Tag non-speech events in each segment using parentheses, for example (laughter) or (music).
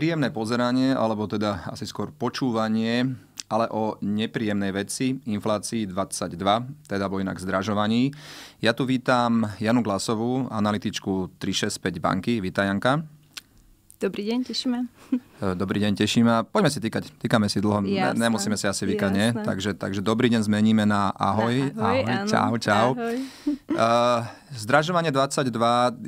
príjemné pozeranie, alebo teda asi skôr počúvanie, ale o nepríjemnej veci, inflácii 22, teda bo inak zdražovaní. Ja tu vítam Janu Glasovú, analytičku 365 banky. Vítaj, Janka. Dobrý deň, tešíme. E, dobrý deň, tešíme. Poďme si týkať. Týkame si dlho, Jasne. Ne, nemusíme si asi vykať, nie? Takže, takže dobrý deň zmeníme na ahoj. Na ahoj, ahoj áno, čau, čau. Ahoj. Uh, zdražovanie 22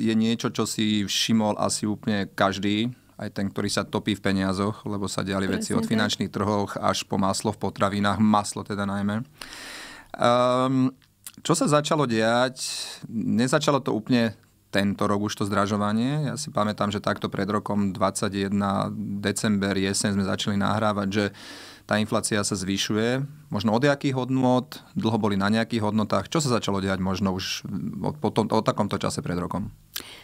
je niečo, čo si všimol asi úplne každý aj ten, ktorý sa topí v peniazoch, lebo sa diali Prezident. veci od finančných trhoch trhov až po maslo v potravinách, maslo teda najmä. Um, čo sa začalo diať? Nezačalo to úplne tento rok už to zdražovanie. Ja si pamätám, že takto pred rokom 21 december, jeseň sme začali nahrávať, že tá inflácia sa zvyšuje možno od jakých hodnot, dlho boli na nejakých hodnotách. Čo sa začalo diať možno už o, po tom, o takomto čase pred rokom?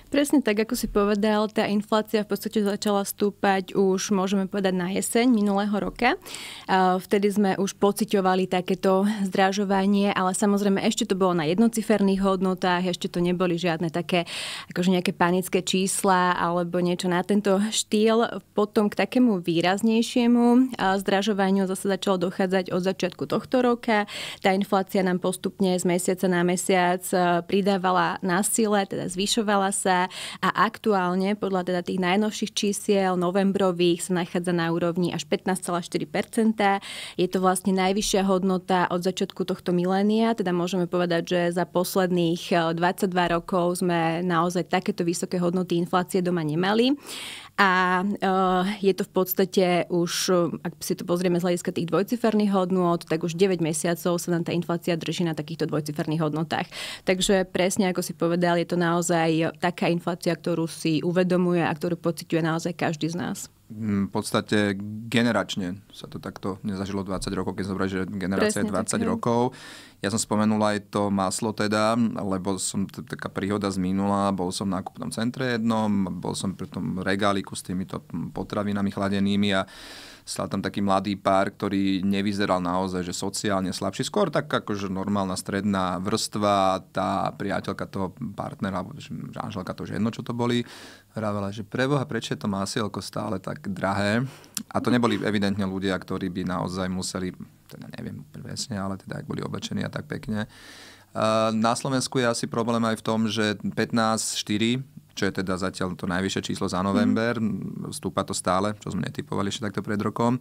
Presne tak, ako si povedal, tá inflácia v podstate začala stúpať už, môžeme povedať, na jeseň minulého roka. Vtedy sme už pociťovali takéto zdražovanie, ale samozrejme ešte to bolo na jednociferných hodnotách, ešte to neboli žiadne také, akože nejaké panické čísla alebo niečo na tento štýl. Potom k takému výraznejšiemu zdražovaniu zase začalo dochádzať od začiatku začiatku tohto roka. Tá inflácia nám postupne z mesiaca na mesiac e, pridávala na sile, teda zvyšovala sa a aktuálne podľa teda tých najnovších čísiel novembrových sa nachádza na úrovni až 15,4 Je to vlastne najvyššia hodnota od začiatku tohto milénia, teda môžeme povedať, že za posledných 22 e, rokov sme naozaj takéto vysoké hodnoty inflácie doma nemali a eh, je to v podstate už, eh, ak si to pozrieme z hľadiska tých dvojciferných hodnôt, tak už 9 mesiacov sa nám tá inflácia drží na takýchto dvojciferných hodnotách. Takže presne ako si povedal, je to naozaj eh, taká inflácia, ktorú si uvedomuje a ktorú pociťuje naozaj každý z nás v podstate generačne sa to takto nezažilo 20 rokov, keď zobrať, že generácia Presne, je 20 tak, rokov. Ja som spomenul aj to maslo teda, lebo som t- taká príhoda z minula, bol som na nákupnom centre jednom, bol som pri tom regáliku s týmito potravinami chladenými a stal tam taký mladý pár, ktorý nevyzeral naozaj, že sociálne slabší, skôr tak akože normálna stredná vrstva, tá priateľka toho partnera, alebo že Anželka to už jedno, čo to boli, vravela, že preboha, prečo je to masielko stále tak drahé? A to neboli evidentne ľudia, ktorí by naozaj museli, teda neviem presne, ale teda ak boli oblečení a tak pekne. Na Slovensku je asi problém aj v tom, že 15-4 čo je teda zatiaľ to najvyššie číslo za november. Mm. Stúpa to stále, čo sme netypovali ešte takto pred rokom.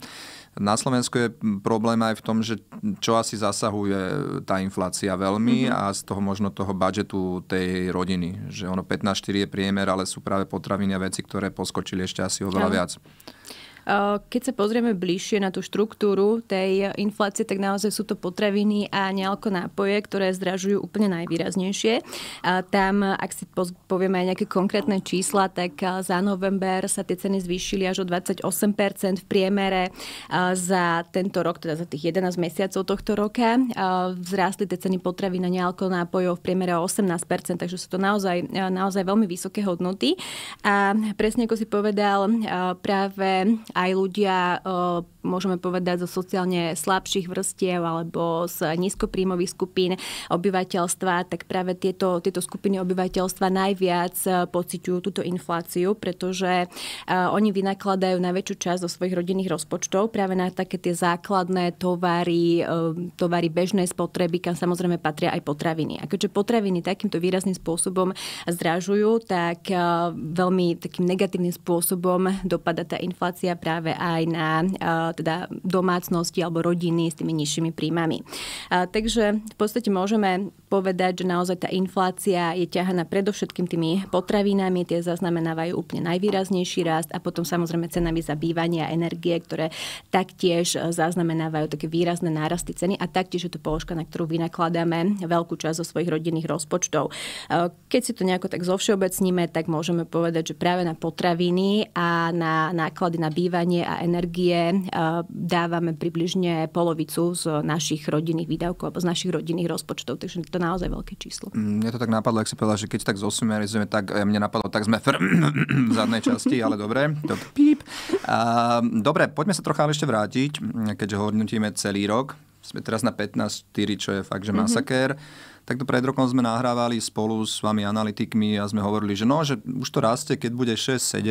Na Slovensku je problém aj v tom, že čo asi zasahuje tá inflácia veľmi mm. a z toho možno toho budžetu tej rodiny. Že ono 4 je priemer, ale sú práve potraviny a veci, ktoré poskočili ešte asi oveľa ja. viac. Eh, keď sa pozrieme bližšie na tú štruktúru tej inflácie, tak naozaj sú to potraviny a nealko nápoje, ktoré zdražujú úplne najvýraznejšie. Tam, ak si povieme aj nejaké konkrétne čísla, tak eh, za november sa tie ceny zvýšili až o 28% v priemere eh, za tento rok, teda za tých 11 mesiacov tohto roka. Vzrástli tie ceny potravín a nealko nápojov v priemere o 18%, takže sú to naozaj, naozaj veľmi vysoké hodnoty. A presne ako si povedal, práve aj ľudia, e, môžeme povedať, zo sociálne slabších vrstiev alebo z nízkopríjmových skupín obyvateľstva, tak práve tieto, tieto skupiny obyvateľstva najviac e, pociťujú túto infláciu, pretože e, oni vynakladajú najväčšiu časť zo svojich rodinných rozpočtov práve na také tie základné tovary, tovary bežnej spotreby, kam samozrejme patria aj potraviny. A keďže potraviny takýmto výrazným spôsobom zdražujú, tak veľmi takým negatívnym spôsobom dopada tá inflácia práve aj na e, teda domácnosti alebo rodiny s tými nižšími príjmami. E, takže v podstate môžeme povedať, že naozaj tá inflácia je ťahaná predovšetkým tými potravinami, tie zaznamenávajú úplne najvýraznejší rast a potom samozrejme cenami za bývanie a energie, ktoré taktiež e, zaznamenávajú také výrazné nárasty ceny a taktiež je to položka, na ktorú vynakladáme veľkú časť zo svojich rodinných rozpočtov. E, keď si to nejako tak zovšeobecníme, tak môžeme povedať, že práve na potraviny a na náklady na bývanie a energie e, dávame približne polovicu z našich rodinných výdavkov alebo z našich rodinných rozpočtov. Takže to to naozaj veľké číslo. Mm, mne to tak napadlo, ak si povedal, že keď tak zosumerizujeme, tak eh, mne napadlo, tak sme fr- (coughs) v zadnej časti, ale dobre, to píp. A, dobre, poďme sa trocha ešte vrátiť, mm, keďže hodnotíme celý rok. Sme teraz na 15.4, čo je fakt, že mhm. masakér. Mm-hmm. Takto pred rokom sme nahrávali spolu s vami analytikmi a sme hovorili, že no, že už to rastie, keď bude 6-7,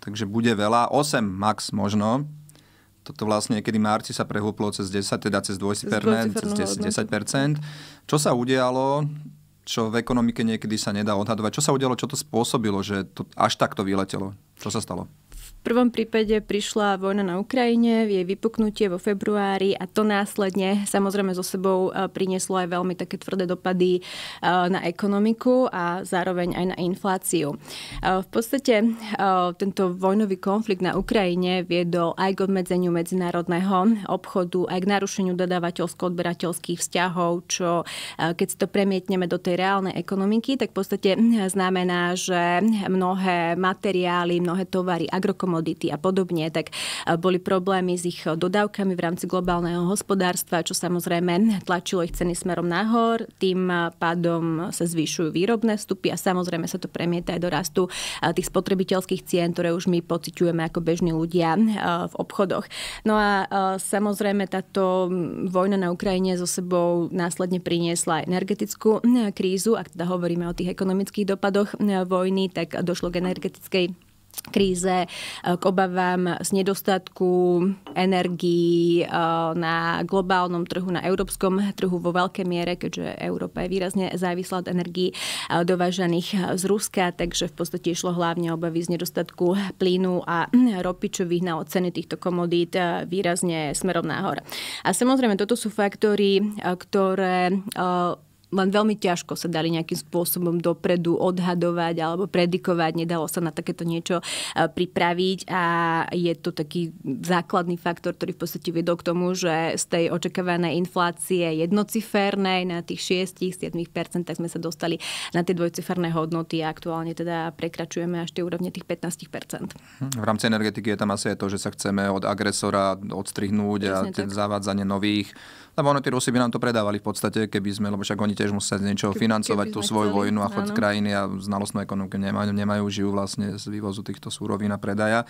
takže bude veľa, 8 max možno, toto vlastne, kedy marci sa prehúplo cez 10, teda cez dvojciferné, cez 10, 10%. Čo sa udialo, čo v ekonomike niekedy sa nedá odhadovať, čo sa udialo, čo to spôsobilo, že to až takto vyletelo? Čo sa stalo? V prvom prípade prišla vojna na Ukrajine, jej vypuknutie vo februári a to následne samozrejme so sebou e, prinieslo aj veľmi také tvrdé dopady e, na ekonomiku a zároveň aj na infláciu. E, v podstate tento vojnový konflikt na Ukrajine viedol aj k obmedzeniu medzinárodného obchodu, aj k narušeniu dodávateľsko-odberateľských vzťahov, čo keď si to premietneme do tej reálnej ekonomiky, tak v podstate znamená, že mnohé materiály, mnohé tovary, agrokomunikácie komodity a podobne, tak eh, boli problémy s ich dodávkami v rámci globálneho hospodárstva, čo samozrejme tlačilo ich ceny smerom nahor, tým eh, pádom sa zvyšujú výrobné vstupy a samozrejme sa to premieta aj do rastu eh, tých spotrebiteľských cien, ktoré už my pociťujeme ako bežní ľudia v obchodoch. No a samozrejme táto vojna na Ukrajine so sebou následne priniesla energetickú krízu, ak teda hovoríme o tých ekonomických dopadoch vojny, tak došlo k energetickej kríze, e, k obavám z nedostatku energií e, na globálnom trhu, na európskom trhu vo veľkej miere, keďže Európa je výrazne závislá od energií e, dovážaných z Ruska, takže v podstate išlo hlavne obavy z nedostatku plynu a ropy, čo vyhnalo ceny týchto komodít výrazne smerom nahor. A samozrejme, toto sú faktory, ktoré len veľmi ťažko sa dali nejakým spôsobom dopredu odhadovať alebo predikovať, nedalo sa na takéto niečo e, pripraviť a je to taký základný faktor, ktorý v podstate vedol k tomu, že z tej očakávanej inflácie jednocifernej na tých 6-7% sme sa dostali na tie dvojciferné hodnoty a aktuálne teda prekračujeme až tie úrovne tých 15%. Mhm. V rámci energetiky je tam asi aj to, že sa chceme od agresora odstrihnúť Presne a tak. zavádzanie nových lebo ono, tí Rusi by nám to predávali v podstate, keby sme, lebo však oni tiež musia z niečo financovať tú svoju chceli, vojnu a chod áno. krajiny a znalostnú ekonomiku nemajú, nemajú, žijú vlastne z vývozu týchto súrovín a predaja.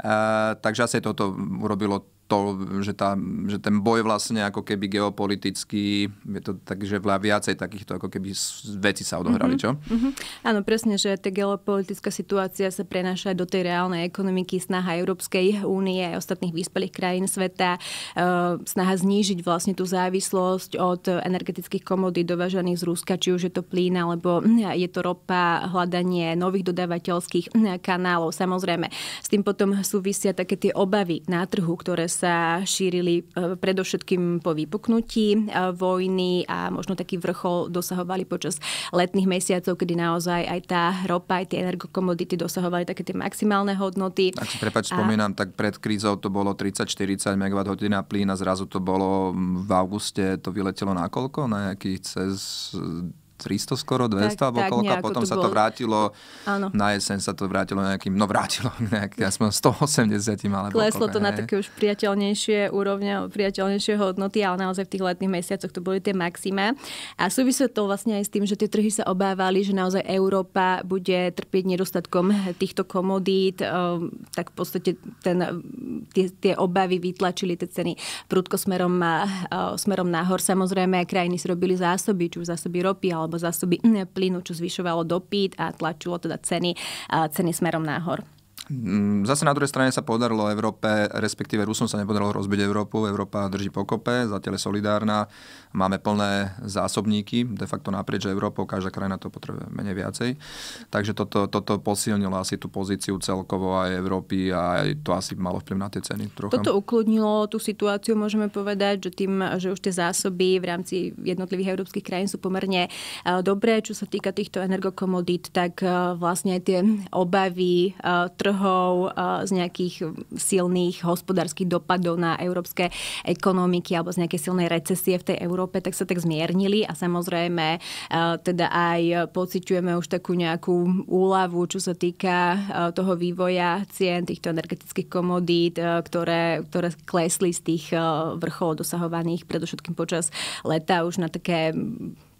A, takže asi toto urobilo to, že, tá, že ten boj vlastne ako keby geopolitický, je to tak, že viacej takýchto ako keby veci sa odohrali, mhm, čo? Mm-hmm. Áno, presne, že tá geopolitická situácia sa prenáša aj do tej reálnej ekonomiky, snaha Európskej únie a ostatných vyspelých krajín sveta, e, snaha znížiť vlastne tú závislosť od energetických komodít dovážaných z Ruska, či už je to plyn alebo hm, je to ropa, hľadanie nových dodávateľských hm, kanálov. Samozrejme, s tým potom súvisia také tie obavy na trhu, ktoré sa sa šírili e, predovšetkým po vypuknutí e, vojny a možno taký vrchol dosahovali počas letných mesiacov, kedy naozaj aj tá ropa, aj tie energokomodity dosahovali také tie maximálne hodnoty. Ak si prepač a... spomínam, tak pred krízou to bolo 30-40 MWh plyn a zrazu to bolo v auguste, to vyletelo na koľko? Na nejakých cez 300 skoro, 200 tak, alebo tak, koľko, potom to sa bol... to vrátilo, áno. na jeseň sa to vrátilo nejakým, no vrátilo (laughs) nejakým, aspoň 180 alebo Kleslo koľko, to hej. na také už priateľnejšie úrovne, priateľnejšie hodnoty, ale naozaj v tých letných mesiacoch to boli tie maxima. A súvisí to vlastne aj s tým, že tie trhy sa obávali, že naozaj Európa bude trpieť nedostatkom týchto komodít, ehm, tak v podstate ten, tie, tie obavy vytlačili tie ceny prudko smerom, ehm, smerom nahor. Samozrejme, krajiny si robili zásoby, či už zásoby ropy alebo alebo zásoby mm, plynu, čo zvyšovalo dopyt a tlačilo teda ceny, ceny smerom nahor. Mm, zase na druhej strane sa podarilo Európe, respektíve Rusom sa nepodarilo rozbiť Európu. Európa drží pokope, zatiaľ je solidárna, máme plné zásobníky, de facto naprieč Európou, každá krajina to potrebuje menej viacej. Takže toto, toto posilnilo asi tú pozíciu celkovo aj Európy a aj to asi malo vplyv na tie ceny. Trocha. Toto ukludnilo tú situáciu, môžeme povedať, že tým, že už tie zásoby v rámci jednotlivých európskych krajín sú pomerne e, dobré, čo sa týka týchto energokomodít, tak e, vlastne aj tie obavy e, trhu trhov, eh, z nejakých silných hospodárskych dopadov na európske ekonomiky alebo z nejakej silnej recesie v tej Európe, tak sa tak zmiernili a samozrejme eh, teda aj pociťujeme už takú nejakú úlavu, čo sa týka eh, toho vývoja cien týchto energetických komodít, ktoré, ktoré klesli z tých vrchov dosahovaných predovšetkým počas leta už na také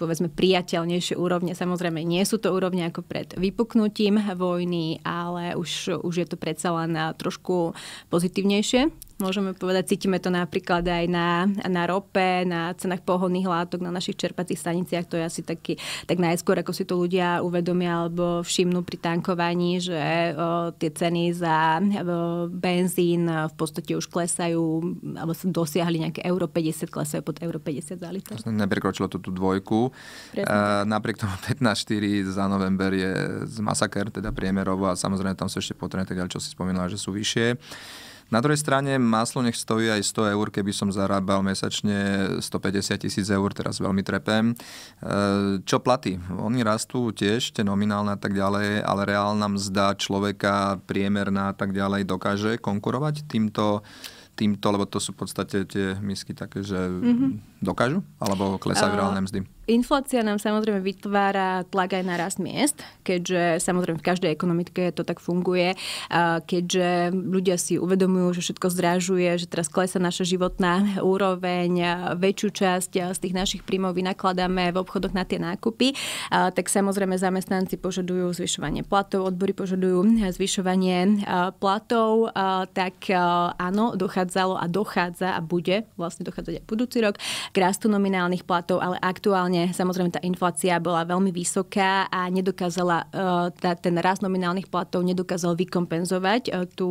povedzme priateľnejšie úrovne. Samozrejme, nie sú to úrovne ako pred vypuknutím vojny, ale už, už je to predsa len trošku pozitívnejšie môžeme povedať. Cítime to napríklad aj na, na rope, na cenách pohodných látok, na našich čerpacích staniciach. To je asi taký, tak najskôr, ako si to ľudia uvedomia alebo všimnú pri tankovaní, že o, tie ceny za o, benzín v podstate už klesajú, alebo sa dosiahli nejaké euro 50, klesajú pod euro 50 za liter. Neprekročilo to tú dvojku. E, napriek tomu 15,4 za november je z masaker, teda priemerovo a samozrejme tam sú ešte potrebné tak ďalej, čo si spomínala, že sú vyššie. Na druhej strane maslo nech stojí aj 100 eur, keby som zarábal mesačne 150 tisíc eur, teraz veľmi trepem. E, čo platy? Oni rastú tiež, tie nominálne a tak ďalej, ale reálna mzda človeka priemerná a tak ďalej dokáže konkurovať týmto, týmto lebo to sú v podstate tie misky také, že... Mm-hmm dokážu? Alebo klesajú uh, reálne mzdy? Inflácia nám samozrejme vytvára tlak aj na rast miest, keďže samozrejme v každej ekonomike to tak funguje, keďže ľudia si uvedomujú, že všetko zdražuje, že teraz klesa naša životná úroveň, väčšiu časť z tých našich príjmov vynakladáme v obchodoch na tie nákupy, tak samozrejme zamestnanci požadujú zvyšovanie platov, odbory požadujú zvyšovanie platov, tak áno, dochádzalo a dochádza a bude vlastne dochádzať aj budúci rok k rastu nominálnych platov, ale aktuálne samozrejme tá inflácia bola veľmi vysoká a nedokázala e, tá, ten rast nominálnych platov nedokázal vykompenzovať e, tú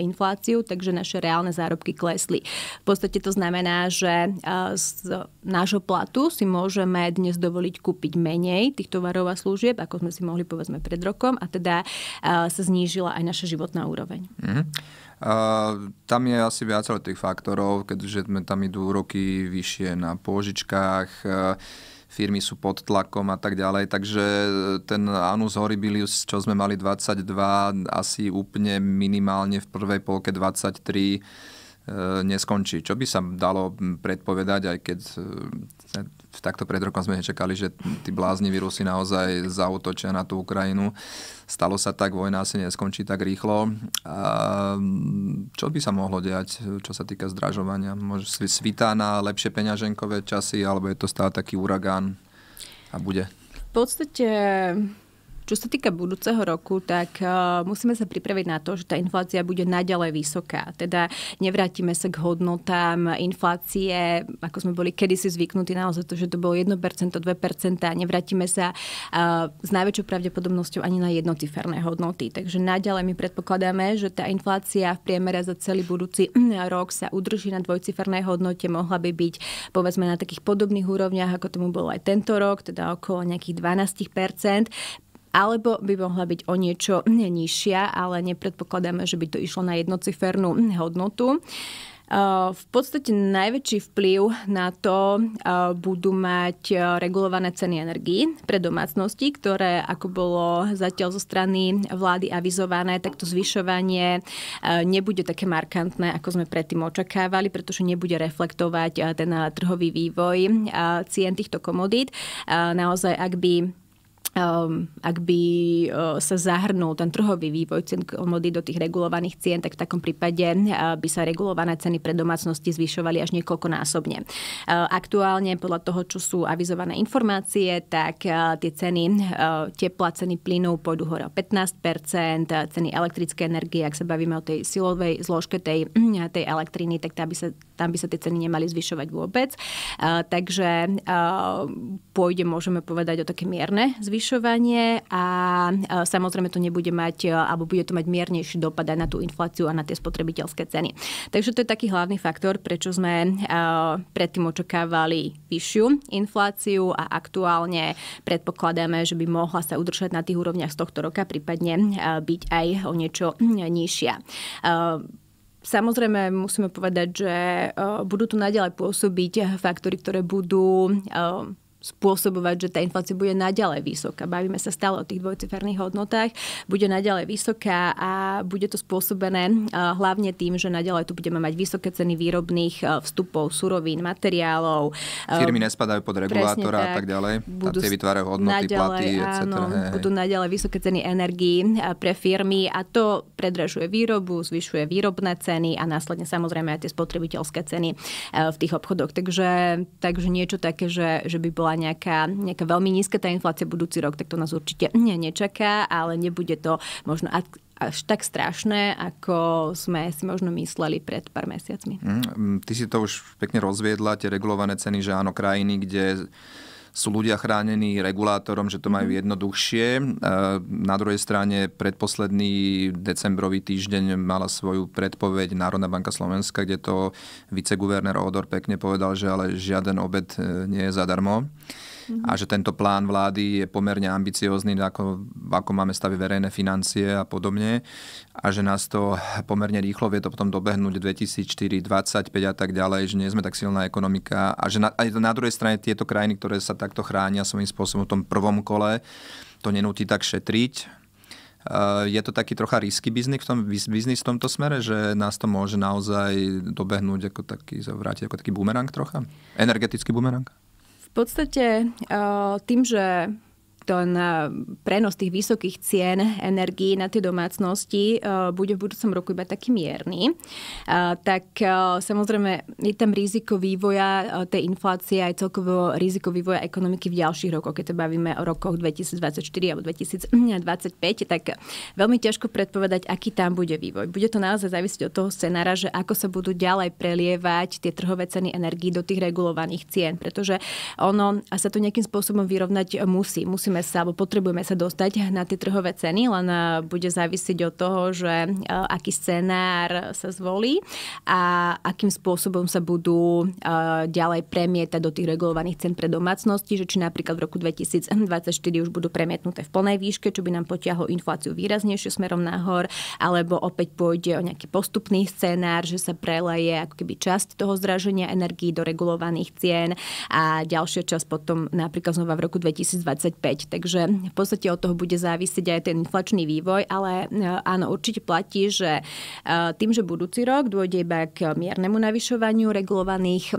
infláciu, takže naše reálne zárobky klesli. V podstate to znamená, že e, z nášho platu si môžeme dnes dovoliť kúpiť menej tých tovarov a služieb, ako sme si mohli povedzme pred rokom a teda sa znížila aj naša životná úroveň. Mm-hmm tam je asi viacero tých faktorov, keďže sme tam idú roky vyššie na pôžičkách, e, firmy sú pod tlakom a tak ďalej. Takže e, ten anus Horribilius, čo sme mali 22, asi úplne minimálne v prvej polke 23 e, neskončí. Čo by sa dalo predpovedať, aj keď takto pred rokom sme nečakali, že tí blázniví Rusi naozaj zautočia na tú Ukrajinu. Stalo sa tak, vojna asi neskončí tak rýchlo. A čo by sa mohlo diať, čo sa týka zdražovania? Môže svitá na lepšie peňaženkové časy, alebo je to stále taký uragán a bude? V podstate čo sa týka budúceho roku, tak uh, musíme sa pripraviť na to, že tá inflácia bude naďalej vysoká. Teda nevrátime sa k hodnotám inflácie, ako sme boli kedysi zvyknutí naozaj to, že to bolo 1%, 2%. a Nevrátime sa uh, s najväčšou pravdepodobnosťou ani na jednociferné hodnoty. Takže naďalej my predpokladáme, že tá inflácia v priemere za celý budúci (clears throat) rok sa udrží na dvojcifernej hodnote. Mohla by byť povedzme na takých podobných úrovniach, ako tomu bolo aj tento rok, teda okolo nejakých 12% alebo by mohla byť o niečo nižšia, ale nepredpokladáme, že by to išlo na jednocifernú hodnotu. E, v podstate najväčší vplyv na to e, budú mať e, regulované ceny energií pre domácnosti, ktoré, ako bolo zatiaľ zo strany vlády avizované, tak to zvyšovanie nebude také markantné, ako sme predtým očakávali, pretože nebude reflektovať ten trhový vývoj cien týchto komodít. Naozaj, ak by Ehm, ak by e, sa zahrnul ten trhový vývoj cien komody do tých regulovaných cien, tak v takom prípade e, by sa regulované ceny pre domácnosti zvyšovali až niekoľkonásobne. E, aktuálne podľa toho, čo sú avizované informácie, tak tie ceny tepla, ceny plynu pôjdu hore o 15%, ceny elektrické energie, ak sa bavíme o tej silovej zložke tej, tej elektriny, tak tá by sa, tam by sa tie ceny nemali zvyšovať vôbec. Takže pôjde, môžeme povedať, o také mierne zvyšovanie zvyšovanie a samozrejme to nebude mať, e, alebo bude to mať miernejší dopad aj na tú infláciu a na tie spotrebiteľské ceny. Takže to je taký hlavný faktor, prečo sme e, predtým očakávali vyššiu infláciu a aktuálne predpokladáme, že by mohla sa udržať na tých úrovniach z tohto roka, prípadne e, byť aj o niečo nižšia. Samozrejme, musíme povedať, že budú tu naďalej pôsobiť faktory, ktoré budú spôsobovať, že tá inflácia bude naďalej vysoká. Bavíme sa stále o tých dvojciferných hodnotách. Bude naďalej vysoká a bude to spôsobené eh, hlavne tým, že naďalej tu budeme mať vysoké ceny výrobných eh, vstupov, surovín, materiálov. Eh, firmy nespadajú pod regulátora tak. a tak ďalej. Budú Tam tie vytvárajú hodnoty, naďalej, platy, etc. Áno, hej. budú naďalej vysoké ceny energií pre firmy a to predražuje výrobu, zvyšuje výrobné ceny a následne samozrejme aj tie spotrebiteľské ceny v tých obchodoch. Takže, takže niečo také, že, že by bola bola nejaká, nejaká veľmi nízka tá inflácia budúci rok, tak to nás určite (laughs) ne, nečaká, ale nebude to možno až tak strašné, ako sme si možno mysleli pred pár mesiacmi. Mm, ty si to už pekne rozviedla, tie regulované ceny, že áno, krajiny, kde sú ľudia chránení regulátorom, že to majú mhm. jednoduchšie. E, na druhej strane predposledný decembrový týždeň mala svoju predpoveď Národná banka Slovenska, kde to viceguvernér Odor pekne povedal, že ale žiaden obed e, nie je zadarmo mm-hmm. a že tento plán vlády je pomerne ambiciózny, ako, ako máme stavy verejné financie a podobne a že nás to pomerne rýchlo vie to potom dobehnúť 2004, 2025 a tak ďalej, že nie sme tak silná ekonomika a že na, aj na druhej strane tieto krajiny, ktoré sa takto chránia svojím spôsobom v tom prvom kole, to nenúti tak šetriť, eh, je to taký trocha risky biznis v, tom, biznis v tomto smere, že nás to môže naozaj dobehnúť ako taký, vrátiť ako taký bumerang trocha? Energetický bumerang? V podstate eh, tým, že ten prenos tých vysokých cien energií na tie domácnosti e, bude v budúcom roku iba taký mierny, e, tak e, samozrejme je tam riziko vývoja tej inflácie aj celkovo riziko vývoja ekonomiky v ďalších rokoch, keď to bavíme o rokoch 2024 alebo 2025, tak veľmi ťažko predpovedať, aký tam bude vývoj. Bude to naozaj závisieť od toho scenára, že ako sa budú ďalej prelievať tie trhové ceny energií do tých regulovaných cien, pretože ono sa to nejakým spôsobom vyrovnať musí. Musí musíme sa, alebo potrebujeme sa dostať na tie trhové ceny, len e, bude závisieť od toho, že e, aký scenár sa zvolí a akým spôsobom sa budú e, ďalej premietať do tých regulovaných cen pre domácnosti, že či napríklad v roku 2024 už budú premietnuté v plnej výške, čo by nám potiahlo infláciu výraznejšie smerom nahor, alebo opäť pôjde o nejaký postupný scenár, že sa preleje ako keby časť toho zdraženia energii do regulovaných cien a ďalšia časť potom napríklad znova v roku 2025 Takže v podstate od toho bude závisieť aj ten inflačný vývoj, ale e, áno, určite platí, že e, tým, že budúci rok dôjde iba k miernemu navyšovaniu regulovaných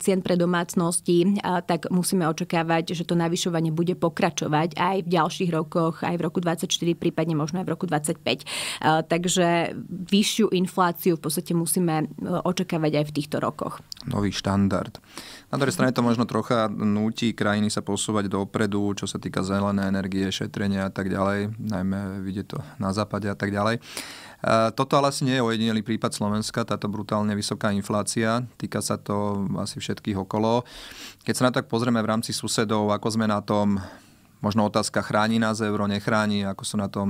cien pre domácnosti, e, tak musíme očakávať, že to navyšovanie bude pokračovať aj v ďalších rokoch, aj v roku 2024, prípadne možno aj v roku 2025. Takže vyššiu infláciu v podstate musíme očakávať aj v týchto rokoch. Nový štandard. Na druhej strane to možno trocha núti krajiny sa posúvať dopredu, čo sa týka zelené energie, šetrenia a tak ďalej. Najmä vidie to na západe a tak ďalej. Toto ale asi nie je ojedinelý prípad Slovenska, táto brutálne vysoká inflácia. Týka sa to asi všetkých okolo. Keď sa na to tak pozrieme v rámci susedov, ako sme na tom, možno otázka chráni nás euro, nechráni, ako sú na tom,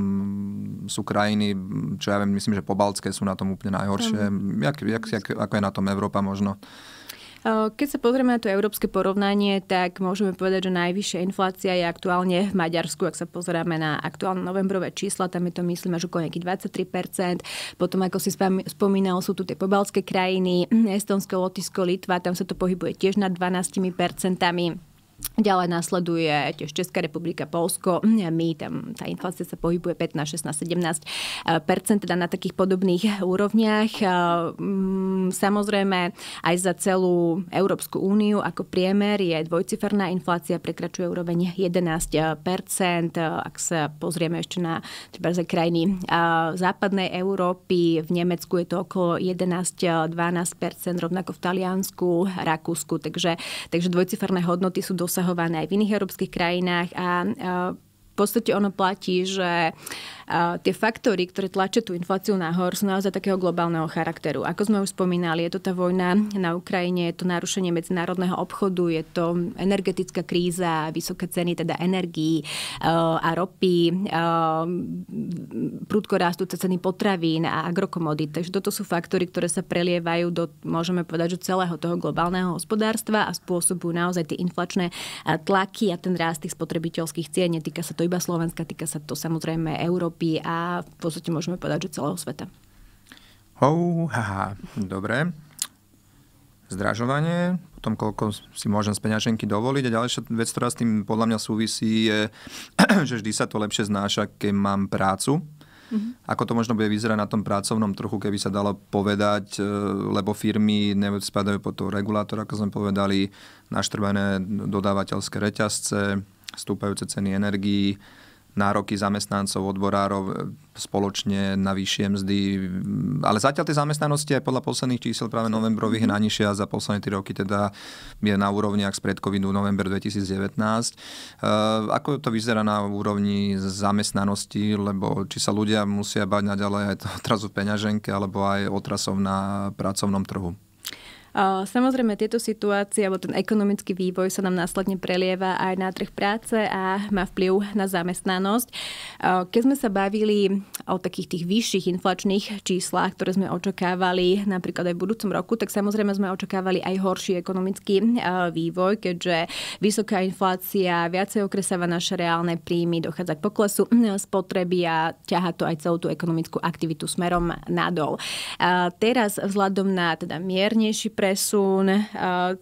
sú krajiny, čo ja viem, myslím, že pobaltské sú na tom úplne najhoršie. Jak, jak, jak, ako je na tom Európa možno? Eh, keď sa pozrieme na to európske porovnanie, tak môžeme povedať, že najvyššia inflácia je aktuálne v Maďarsku. Ak sa pozrieme na aktuálne novembrové čísla, tam je to myslím až okolo 23%. Potom, ako si spomínal, sú tu tie pobalské krajiny, Estonsko, Lotisko, Litva, tam sa to pohybuje tiež nad 12%. Ďalej nasleduje tiež Česká republika, Polsko. Mm, my tam tá inflácia sa pohybuje 15, 16, 17 teda na takých podobných úrovniach. E, mm, samozrejme aj za celú Európsku úniu ako priemer je dvojciferná inflácia, prekračuje úroveň 11 e, e, Ak sa pozrieme ešte na treba za krajiny západnej Európy, v Nemecku je to okolo 11-12 rovnako v Taliansku, Rakúsku, takže, takže dvojciferné hodnoty sú dosť dosahované aj v iných európskych krajinách a v podstate ono platí, že tie faktory, ktoré tlačia tú infláciu nahor, sú naozaj takého globálneho charakteru. Ako sme už spomínali, je to tá vojna na Ukrajine, je to narušenie medzinárodného obchodu, je to energetická kríza, vysoké ceny teda energií a ropy, uh, prúdko rastúce ceny potravín a agrokomodit. Takže toto sú faktory, ktoré sa prelievajú do, môžeme povedať, že celého toho globálneho hospodárstva a spôsobujú naozaj tie inflačné tlaky a ten rast tých spotrebiteľských cien. Netýka sa to to iba Slovenska, týka sa to samozrejme Európy a v podstate môžeme povedať, že celého sveta. Oh, haha, dobre. Zdražovanie, potom koľko si môžem z peňaženky dovoliť. A ďalšia vec, ktorá s tým podľa mňa súvisí, je, (clears throat) že vždy sa to lepšie znáša, keď mám prácu. Mm-hmm. Ako to možno bude vyzerať na tom pracovnom trhu, keby sa dalo povedať, e, lebo firmy spadajú pod toho regulátora, ako sme povedali, naštrbené dodávateľské reťazce, stúpajúce ceny energií, nároky zamestnancov, odborárov e, spoločne na vyššie mzdy. Ale zatiaľ tie zamestnanosti aj podľa posledných čísel práve novembrových je mhm. najnižšia za posledné 3 roky, teda je na úrovni ak spred covidu november 2019. E, ako to vyzerá na úrovni zamestnanosti, lebo či sa ľudia musia bať naďalej aj to (laughs) otrazu v peňaženke, alebo aj otrasov na pracovnom trhu? Samozrejme, tieto situácie alebo ten ekonomický vývoj sa nám následne prelieva aj na trh práce a má vplyv na zamestnanosť. Keď sme sa bavili o takých tých vyšších inflačných číslach, ktoré sme očakávali napríklad aj v budúcom roku, tak samozrejme sme očakávali aj horší ekonomický e, vývoj, keďže vysoká inflácia viacej okresáva naše reálne príjmy, dochádza k poklesu e, spotreby a ťaha to aj celú tú ekonomickú aktivitu smerom nadol. Teraz vzhľadom na teda miernejší presun eh,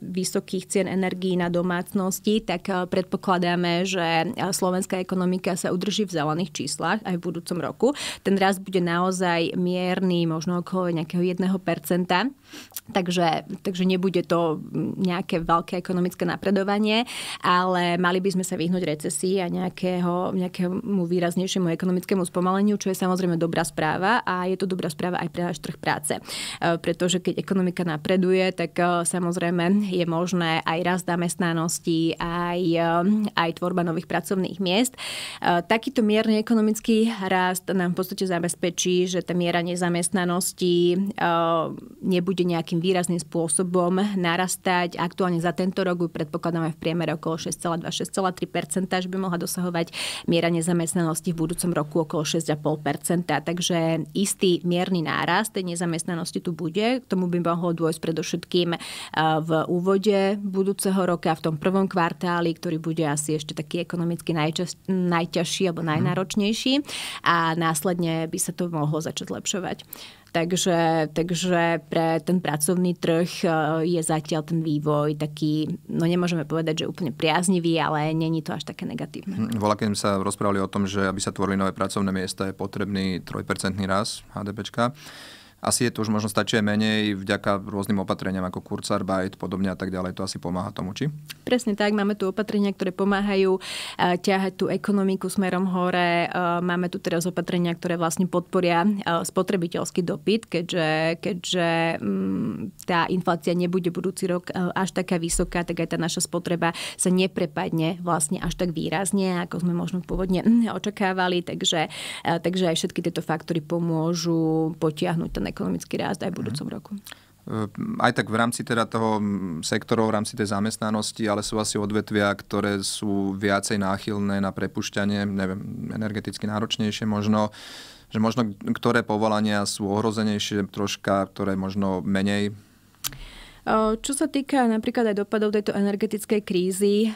vysokých cien energií na domácnosti, tak eh, predpokladáme, že eh, slovenská ekonomika sa udrží v zelených číslach aj v budúcom roku. Ten raz bude naozaj mierny, možno okolo nejakého 1%. Takže, takže nebude to nejaké veľké ekonomické napredovanie, ale mali by sme sa vyhnúť recesii a nejakého, nejakému výraznejšiemu ekonomickému spomaleniu, čo je samozrejme dobrá správa a je to dobrá správa aj pre náš trh práce. Pretože keď ekonomika napreduje, tak e, samozrejme je možné aj rast zamestnanosti, aj, e, aj tvorba nových pracovných miest. E, takýto mierny ekonomický rast nám v podstate zabezpečí, že tá miera nezamestnanosti nebude nejakým výrazným spôsobom narastať. Aktuálne za tento rok predpokladáme v priemere okolo 6,2-6,3%, že by mohla dosahovať miera nezamestnanosti v budúcom roku okolo 6,5%. Takže istý mierny nárast tej nezamestnanosti tu bude. K tomu by mohlo dôjsť predovšetkým predovšetkým eh, v úvode budúceho roka, a v tom prvom kvartáli, ktorý bude asi ešte taký ekonomicky najčas, najťažší alebo mhm. najnáročnejší a následne by sa to mohlo začať zlepšovať. Takže, takže pre ten pracovný trh eh, je zatiaľ ten vývoj taký, no nemôžeme povedať, že úplne priaznivý, ale není to až také negatívne. Mhm. Volá, keď sa rozprávali o tom, že aby sa tvorili nové pracovné miesta, je potrebný 3% rast HDPčka. Asi je to už možno stačí aj menej vďaka rôznym opatreniam ako Kurzarbeit, podobne a tak ďalej. To asi pomáha tomu, či? Presne tak, máme tu opatrenia, ktoré pomáhajú eh, ťahať tú ekonomiku smerom hore. Eh, máme tu teraz opatrenia, ktoré vlastne podporia eh, spotrebiteľský dopyt, keďže, keďže mm, tá inflácia nebude budúci rok až taká vysoká, tak aj tá naša spotreba sa neprepadne vlastne až tak výrazne, ako sme možno pôvodne hm, očakávali. Takže, takže aj všetky tieto faktory pomôžu potiahnuť ten ekonomický rast aj v budúcom mhm. roku ehm, aj tak v rámci teda toho sektorov, v rámci tej zamestnanosti, ale sú asi odvetvia, ktoré sú viacej náchylné na prepušťanie, neviem, energeticky náročnejšie možno, že možno ktoré povolania sú ohrozenejšie troška, ktoré možno menej Eh, čo sa týka napríklad aj dopadov tejto energetickej krízy, eh,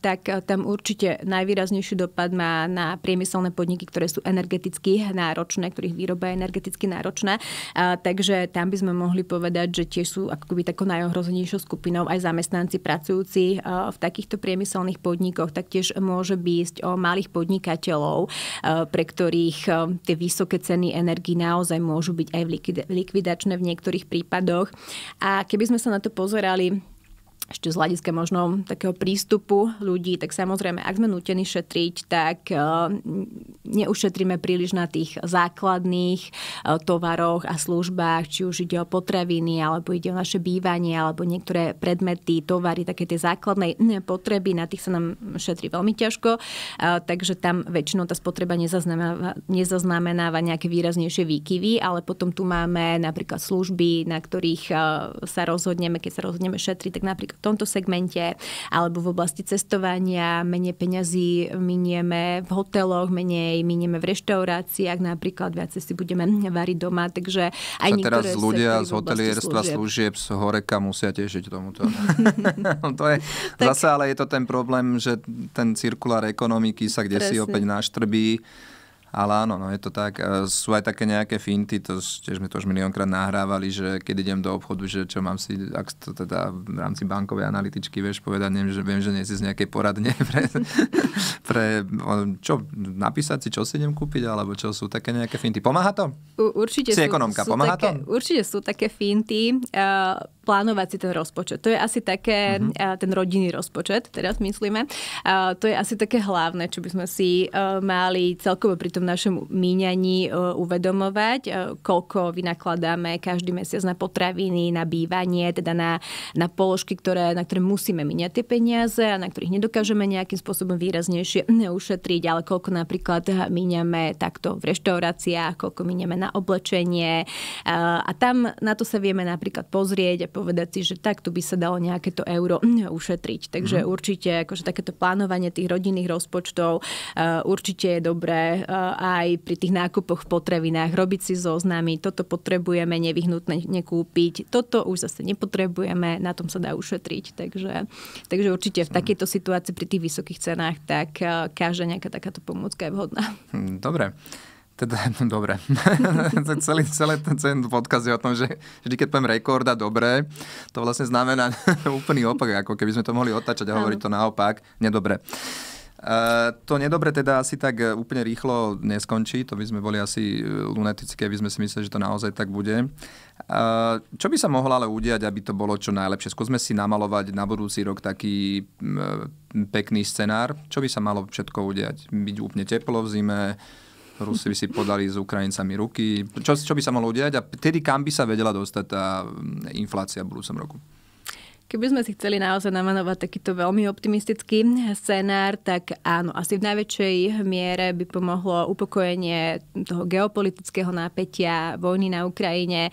tak eh, tam určite najvýraznejší dopad má na priemyselné podniky, ktoré sú energeticky náročné, ktorých výroba je energeticky náročná. Takže tam by sme mohli povedať, že tiež sú akoby takou najohrozenejšou skupinou aj zamestnanci pracujúci v takýchto priemyselných podnikoch. Taktiež môže byť o malých podnikateľov, pre ktorých tie vysoké ceny energii naozaj môžu byť aj likvidačné v niektorých prípadoch. A keby sme sa na to pozerali ešte z hľadiska možno takého prístupu ľudí, tak samozrejme, ak sme nútení šetriť, tak e, neušetríme príliš na tých základných e, tovaroch a službách, či už ide o potraviny, alebo ide o naše bývanie, alebo niektoré predmety, tovary, také tie základné potreby, na tých sa nám šetrí veľmi ťažko, e, takže tam väčšinou tá spotreba nezaznamenáva, nezaznamenáva nejaké výraznejšie výkyvy, ale potom tu máme napríklad služby, na ktorých sa rozhodneme, keď sa rozhodneme šetriť, tak napríklad tomto segmente, alebo v oblasti cestovania, menej peňazí minieme v hoteloch, menej minieme v reštauráciách, napríklad viac si budeme variť doma, takže aj Sa teraz ľudia z hotelierstva, služieb, služieb z horeka musia tešiť tomuto. (laughs) No to je, tak... Zase ale je to ten problém, že ten cirkulár ekonomiky sa kde si opäť naštrbí ale áno, no je to tak. E, sú aj také nejaké finty, to tiež sme to už miliónkrát nahrávali, že keď idem do obchodu, že čo mám si, ak to teda v rámci bankovej analytičky vieš povedať, neviem, že viem, že nie si z nejakej poradne (laughs) pre, pre čo, napísať si, čo si idem kúpiť, alebo čo sú také nejaké finty. Pomáha to? U, určite si sú, ekonomka, sú pomáha také, to? Určite sú také finty. Uh plánovať si ten rozpočet. To je asi také, Uh-huh. ten rodinný rozpočet, teraz myslíme, to je asi také hlavné, čo by sme si e, mali celkovo pri tom našom míňaní e, uvedomovať, e, koľko vynakladáme každý mesiac na potraviny, na bývanie, teda na, na položky, ktoré, na ktoré musíme míňať tie peniaze a na ktorých nedokážeme nejakým spôsobom výraznejšie (laughs) ušetriť, ale koľko napríklad míňame takto v reštauráciách, koľko míňame na oblečenie a tam na to sa vieme napríklad pozrieť a povedať si, že takto by sa dalo nejaké to euro mm, ušetriť. Takže mm. určite akože takéto plánovanie tých rodinných rozpočtov e, určite je dobré e, aj pri tých nákupoch v potravinách, robiť si zoznamy, toto potrebujeme nevyhnutne nekúpiť, toto už zase nepotrebujeme, na tom sa dá ušetriť. Takže, takže určite v takejto situácii pri tých vysokých cenách tak e, každá nejaká takáto pomôcka je vhodná. Hm, dobre. Teda, (laughs) no, dobre. (laughs) celý, celý ten, ten podkaz je o tom, že vždy, keď poviem rekord a dobre, to vlastne znamená (laughs) úplný opak, ako keby sme to mohli otačať a hovoriť to naopak, nedobre. Uh, to nedobre teda asi tak eh, úplne rýchlo neskončí, to by sme boli asi eh, lunatici, keby sme si mysleli, že to naozaj tak bude. Uh, čo by sa mohlo ale udiať, aby to bolo čo najlepšie? Skúsme si namalovať na budúci rok taký uh, pekný scenár. Čo by sa malo všetko udiať? Byť úplne teplo v zime, Rusi by si podali s Ukrajincami ruky. Čo, čo by sa malo udiať a tedy kam by sa vedela dostať tá mm, inflácia v budúcom roku? Keby sme si chceli naozaj namanovať takýto veľmi optimistický scenár, tak áno, asi v najväčšej miere by pomohlo upokojenie toho geopolitického napätia, vojny na Ukrajine eh,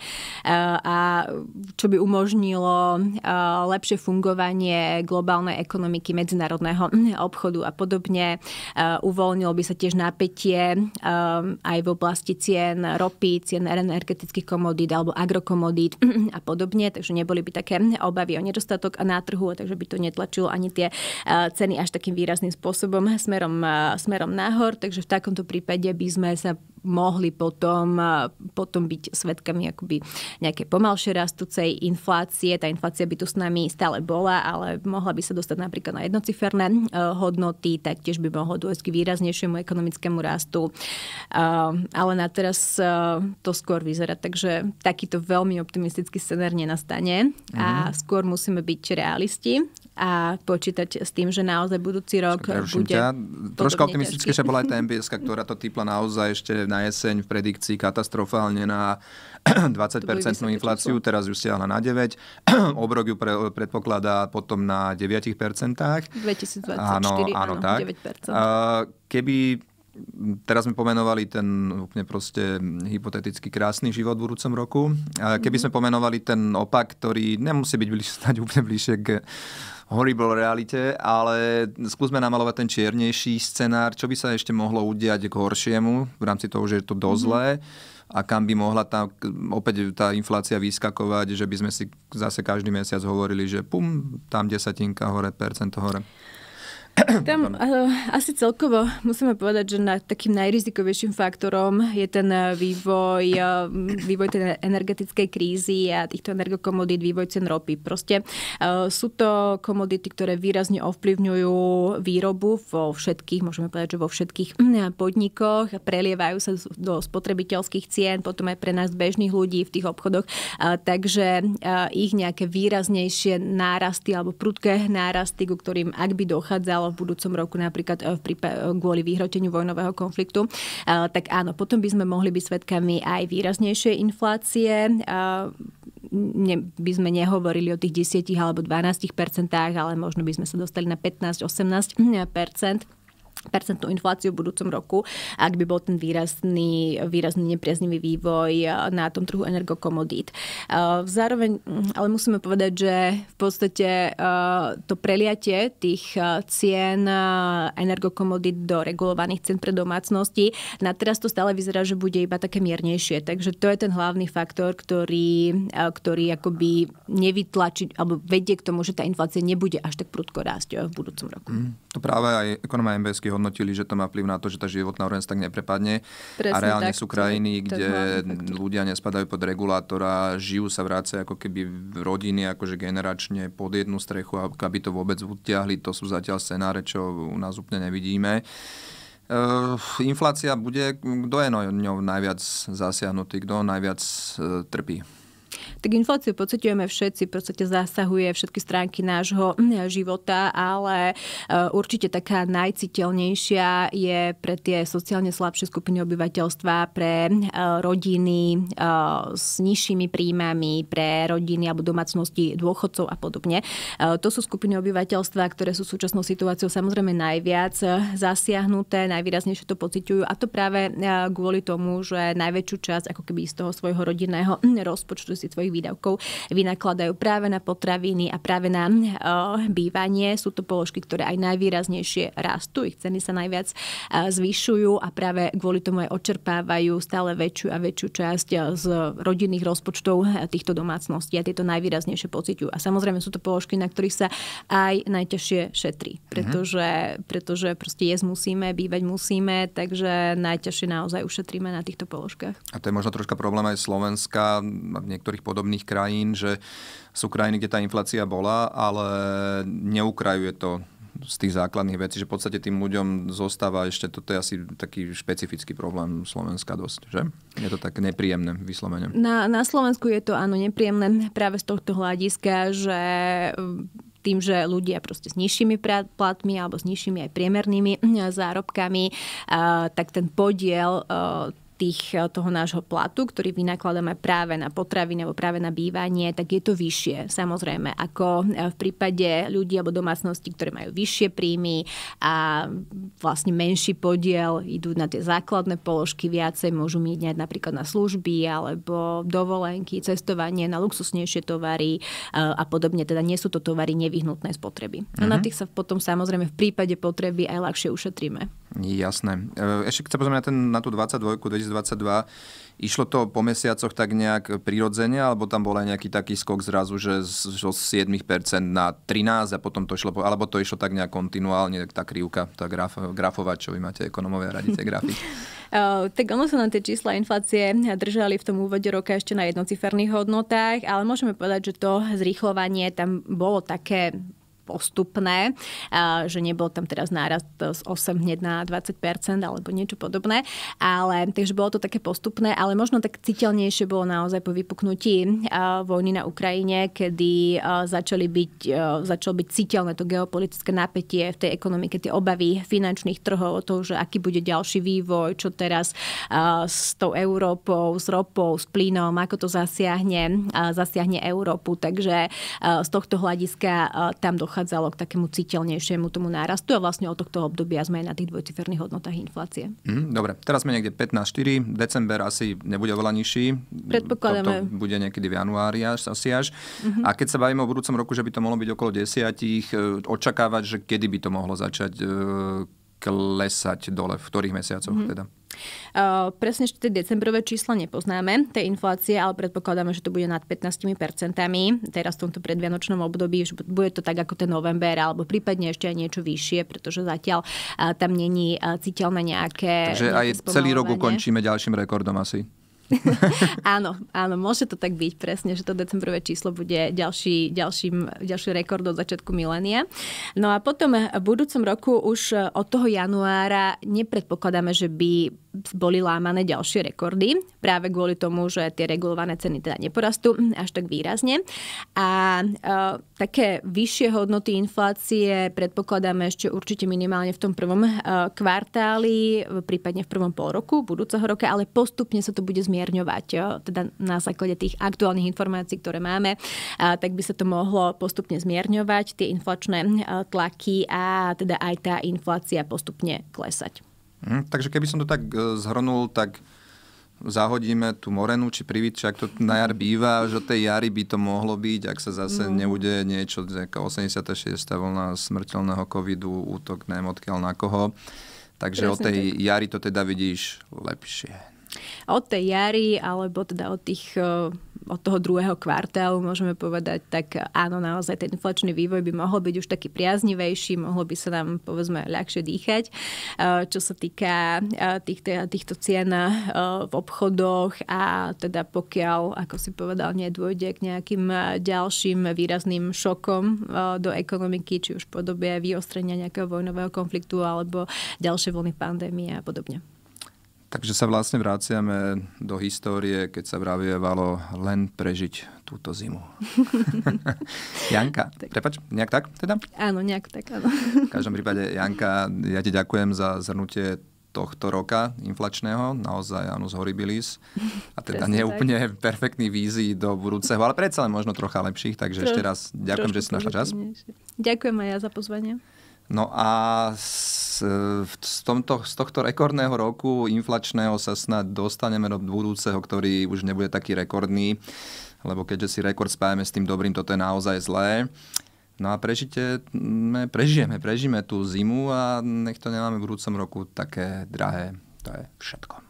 a čo by umožnilo eh, lepšie fungovanie globálnej ekonomiky, medzinárodného obchodu a podobne. Eh, uvoľnilo by sa tiež napätie aj v oblasti cien ropy, cien energetických komodít alebo agrokomodít a podobne, takže neboli by také obavy o nedostatku nedostatok na trhu, takže by to netlačilo ani tie e, ceny až takým výrazným spôsobom e, smerom, e, smerom nahor. Takže v takomto prípade by sme sa mohli potom, potom byť svetkami akoby nejaké pomalšie rastúcej inflácie. Tá inflácia by tu s nami stále bola, ale mohla by sa dostať napríklad na jednociferné e, hodnoty, Tak tiež by mohlo dôjsť k výraznejšiemu ekonomickému rastu. E, ale na teraz e, to skôr vyzerá, takže takýto veľmi optimistický scenár nenastane a mhm. skôr musíme byť realisti a počítať s tým, že naozaj budúci rok Však, bude... Ťa. Troška optimistické, že bola aj tá MBS, ktorá to typla naozaj ešte na jeseň v predikcii katastrofálne na 20-percentnú infláciu, teraz ju stiahla na 9. (clears throat) Obrok ju pre, predpokladá potom na 9%. 2024, áno, áno, tak. 9%. A, keby teraz sme pomenovali ten úplne proste hypoteticky krásny život v budúcom roku. keby mhm. sme pomenovali ten opak, ktorý nemusí byť bliž, stať úplne bližšie k horrible realite, ale skúsme namalovať ten čiernejší scenár, čo by sa ešte mohlo udiať k horšiemu, v rámci toho, že je to dozlé mhm. mm-hmm. a kam by mohla tá, opäť tá inflácia vyskakovať, že by sme si zase každý mesiac hovorili, že pum, tam desatinka hore, percento hore. Tam eh, asi celkovo musíme povedať, že na takým najrizikovejším faktorom je ten eh, vývoj, eh, vývoj tej energetickej krízy a týchto energokomodít, vývoj cen ropy. Proste sú to komodity, ktoré výrazne ovplyvňujú výrobu vo všetkých, môžeme povedať, že vo všetkých hm, podnikoch, prelievajú sa do spotrebiteľských cien, potom aj pre nás bežných ľudí v tých obchodoch, takže ich nejaké výraznejšie nárasty alebo prudké nárasty, ku ktorým ak by dochádzalo v budúcom roku napríklad eh, v prípa- eh, kvôli vyhroteniu vojnového konfliktu, eh, tak áno, potom by sme mohli byť svetkami aj výraznejšej inflácie ne, by sme nehovorili o tých 10 alebo 12 percentách, ale možno by sme sa dostali na 15-18 percent percentnú infláciu v budúcom roku, ak by bol ten výrazný, výrazný nepriaznivý vývoj eh, na tom trhu energokomodít. Eh, zároveň hm, ale musíme povedať, že v podstate eh, to preliatie tých cien energokomodít do regulovaných cien pre domácnosti, na teraz to stále vyzerá, že bude iba také miernejšie. Takže to je ten hlavný faktor, ktorý, ktorý akoby nevytlačí, alebo vedie k tomu, že tá inflácia nebude až tak prudko rásť v budúcom roku. Mm, to práve aj ekonomia MBSK hodnotili, že to má vplyv na to, že tá životná úroveň tak neprepadne. Presne, a reálne tak, sú krajiny, to, kde to ľudia nespadajú pod regulátora, žijú sa vráce ako keby rodiny, akože generačne pod jednu strechu, aby to vôbec utiahli. To sú zatiaľ scenáre, čo u nás úplne nevidíme. Uh, inflácia bude, kto je ňou najviac zasiahnutý, kto najviac uh, trpí. Tak infláciu pocitujeme všetci, v podstate zasahuje všetky stránky nášho (clears throat) života, ale e, určite taká najciteľnejšia je pre tie sociálne slabšie skupiny obyvateľstva, pre e, rodiny e, s nižšími príjmami, pre rodiny alebo domácnosti dôchodcov a podobne. To sú skupiny obyvateľstva, ktoré sú súčasnou situáciou samozrejme najviac zasiahnuté, najvýraznejšie to pocitujú a to práve kvôli tomu, že najväčšiu časť ako keby z toho svojho rodinného (clears throat) rozpočtu si svojich výdavkov vynakladajú práve na potraviny a práve na eh, bývanie. Sú to položky, ktoré aj najvýraznejšie rastú, ich ceny sa najviac eh, zvyšujú a práve kvôli tomu aj očerpávajú stále väčšiu a väčšiu časť eh, z rodinných rozpočtov týchto domácností a tieto najvýraznejšie pociťujú. A samozrejme sú to položky, na ktorých sa aj najťažšie šetrí, mhm. pretože, pretože proste jesť musíme, bývať musíme, takže najťažšie naozaj ušetríme na týchto položkách. A to je možno troška problém aj Slovenska niektorých podobných krajín, že sú krajiny, kde tá inflácia bola, ale neukrajuje to z tých základných vecí, že v podstate tým ľuďom zostáva ešte, toto je asi taký špecifický problém Slovenska dosť, že? Je to tak nepríjemné vyslovene. Na, na Slovensku je to áno nepríjemné práve z tohto hľadiska, že mm, tým, že ľudia proste s nižšími platmi alebo s nižšími aj priemernými mm, zárobkami, tak ten podiel tých, eh, toho nášho platu, ktorý vynakladáme práve na potraviny alebo práve na bývanie, tak je to vyššie samozrejme ako eh, v prípade ľudí alebo domácností, ktoré majú vyššie príjmy a vlastne menší podiel idú na tie základné položky, viacej môžu míňať napríklad na služby alebo dovolenky, cestovanie, na luxusnejšie tovary eh, a podobne. Teda nie sú to tovary nevyhnutné spotreby. A mm-hmm. na mhm. tých sa potom samozrejme v prípade potreby aj ľahšie ušetríme. Jasné. E, ešte keď sa pozrieme na, ten, na tú 22, 2022, išlo to po mesiacoch tak nejak prirodzene, alebo tam bol aj nejaký taký skok zrazu, že z, z 7% na 13 a potom to išlo, alebo to išlo tak nejak kontinuálne, tá krivka, tá graf, grafovať, čo vy máte ekonomové a radíte grafy. (laughs) E, tak ono sa nám tie čísla inflácie držali v tom úvode roka ešte na jednociferných hodnotách, ale môžeme povedať, že to zrýchlovanie tam bolo také postupné, že nebol tam teraz nárast e, z 8 hneď na 20% alebo niečo podobné. Ale, takže bolo to také postupné, ale možno tak citeľnejšie bolo naozaj po vypuknutí e, vojny na Ukrajine, kedy e, začali byť, začalo byť citeľné to geopolitické napätie v tej ekonomike, tie obavy finančných trhov o to, že aký bude ďalší vývoj, čo teraz s tou Európou, s ropou, s plynom, ako to zasiahne, zasiahne Európu. Takže z tohto hľadiska tam dochádza dochádzalo k takému citeľnejšiemu tomu nárastu a vlastne od tohto obdobia sme aj na tých dvojciferných hodnotách inflácie. Mm, dobre, teraz sme niekde 15,4, december asi nebude oveľa nižší. Predpokladáme. Toto bude niekedy v januári až, asi až. Mm-hmm. A keď sa bavíme o budúcom roku, že by to mohlo byť okolo 10, e, očakávať, že kedy by to mohlo začať e, klesať dole, v ktorých mesiacoch mm-hmm. teda? presne ešte tie decembrové čísla nepoznáme, tej inflácie, ale predpokladáme, že to bude nad 15%. Teraz v tomto predvianočnom období, že bude to tak ako ten november, alebo prípadne ešte aj niečo vyššie, pretože zatiaľ tam není citeľné nejaké... Takže aj celý rok ukončíme ďalším rekordom asi. (laughs) áno, áno, môže to tak byť presne, že to decembrové číslo bude ďalší, ďalší, ďalší rekord od začiatku milénia. No a potom v budúcom roku už od toho januára nepredpokladáme, že by boli lámané ďalšie rekordy, práve kvôli tomu, že tie regulované ceny teda neporastú až tak výrazne. A e, také vyššie hodnoty inflácie predpokladáme ešte určite minimálne v tom prvom e, kvartáli, prípadne v prvom pol roku budúceho roka, ale postupne sa to bude zmierať zmierňovať, teda na základe tých aktuálnych informácií, ktoré máme, tak by sa to mohlo postupne zmierňovať, tie inflačné e, tlaky a teda aj tá inflácia postupne klesať. Hm, takže keby som to tak e, zhrnul, tak zahodíme tú Morenu či Priviča, ak to na jar býva, že tej jary by to mohlo byť, ak sa zase mm. neude niečo, nejaká 86. vlna smrteľného covidu, útok neviem odkiaľ na koho. Takže Presne o tej tak. jari to teda vidíš lepšie od tej jary, alebo teda od tých eh, od toho druhého kvartálu môžeme povedať, tak áno, naozaj ten inflačný vývoj by mohol byť už taký priaznivejší, mohlo by sa nám povedzme ľahšie dýchať. Eh, čo sa týka eh, týchto, týchto cien v obchodoch a teda pokiaľ, ako si povedal, nedôjde k nejakým ďalším výrazným šokom do ekonomiky, či už v podobe vyostrenia nejakého vojnového konfliktu alebo ďalšie vlny pandémie a podobne. Takže sa vlastne vráciame do histórie, keď sa vravievalo len prežiť túto zimu. (laughs) Janka, tak. prepač, nejak tak teda? Áno, nejak tak, áno. v každom prípade, Janka, ja ti ďakujem za zhrnutie tohto roka inflačného, naozaj Janus Horibilis. A teda neúplne perfektný vízi do budúceho, ale predsa len možno trocha lepších, takže Troš, ešte raz ďakujem, že si našla čas. Ďakujem aj ja za pozvanie. No a z, z, tomto, z tohto rekordného roku inflačného sa snad dostaneme do budúceho, ktorý už nebude taký rekordný, lebo keďže si rekord spájame s tým dobrým, toto je naozaj zlé. No a prežite, prežijeme, prežijeme tú zimu a nech to nemáme v budúcom roku také drahé. To je všetko.